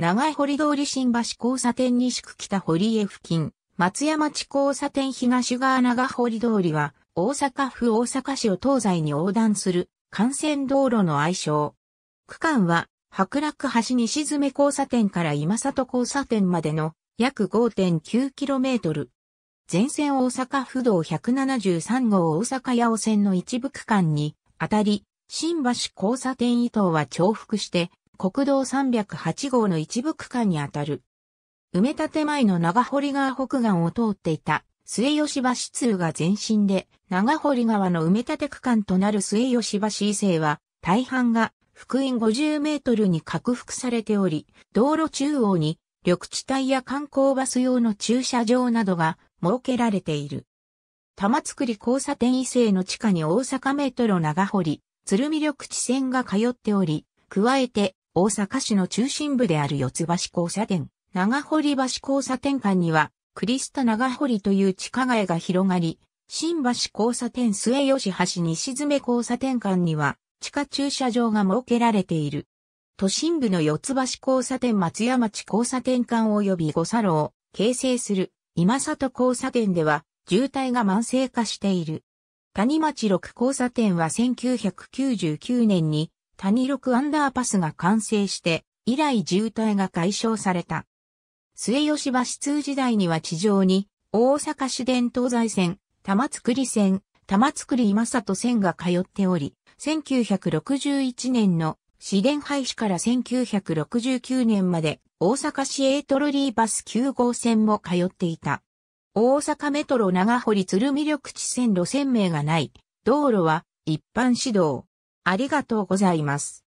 長い堀通り新橋交差点西区北堀江付近、松山地交差点東側長堀通りは、大阪府大阪市を東西に横断する幹線道路の愛称。区間は、白楽橋西詰交差点から今里交差点までの約 5.9km。全線大阪府道173号大阪八尾線の一部区間に、あたり、新橋交差点以東は重複して、国道308号の一部区間にあたる。埋め立て前の長堀川北岸を通っていた末吉橋通が前身で、長堀川の埋め立て区間となる末吉橋伊勢は、大半が福音50メートルに拡幅されており、道路中央に緑地帯や観光バス用の駐車場などが設けられている。玉造交差点伊勢の地下に大阪メトロ長堀、鶴見緑地線が通っており、加えて大阪市の中心部である四ツ橋交差点、長堀橋交差点間には、クリスタ長堀という地下街が広がり、新橋交差点末吉橋西詰交差点間には、地下駐車場が設けられている。都心部の四ツ橋交差点松山町交差点間及び五佐路を形成する今里交差点では渋滞が慢性化している。谷町六交差点は1999年に谷六アンダーパスが完成して、以来渋滞が解消された。末吉橋通時代には地上に、大阪市電東西線、玉造線、玉造今里線が通っており、1961年の市電廃止から1969年まで大阪市営トロリーバス9号線も通っていた。大阪メトロ長堀鶴見緑地線路線名がない。道路は一般市道。ありがとうございます。